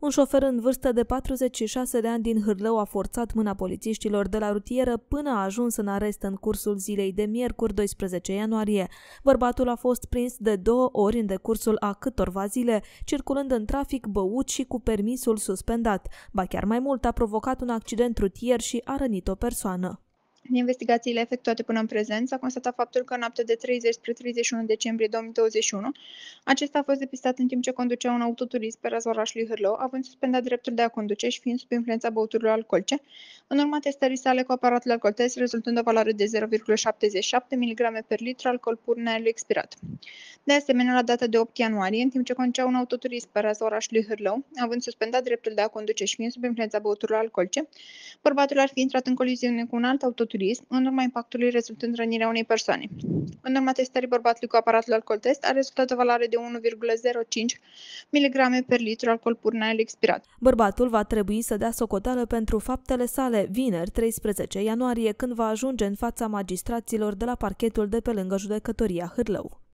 Un șofer în vârstă de 46 de ani din Hârlău a forțat mâna polițiștilor de la rutieră până a ajuns în arest în cursul zilei de miercuri 12 ianuarie. Bărbatul a fost prins de două ori în decursul a câtorva zile, circulând în trafic băut și cu permisul suspendat. Ba chiar mai mult a provocat un accident rutier și a rănit o persoană. În investigațiile efectuate până în prezent s-a constatat faptul că în noaptea de 30 spre 31 decembrie 2021, acesta a fost depistat în timp ce conducea un autoturism pe raza orașului Hârlău, având suspendat dreptul de a conduce și fiind sub influența băuturilor alcoolice, în urma testării sale cu aparatul alcool test, rezultând o valoare de 0,77 mg per litru alcool pur în aerul expirat. De asemenea, la data de 8 ianuarie, în timp ce conducea un autoturism pe raza orașului Hârlău, având suspendat dreptul de a conduce și fiind sub influența băuturilor alcoolice, bărbatul ar fi intrat în coliziune cu un alt autoturism alcooturism, în urma impactului rezultând rănirea unei persoane. În urma testării bărbatului cu aparatul alcool test, a rezultat o valoare de 1,05 mg per litru alcool pur în aer expirat. Bărbatul va trebui să dea socoteală pentru faptele sale vineri 13 ianuarie, când va ajunge în fața magistraților de la parchetul de pe lângă judecătoria Hârlău.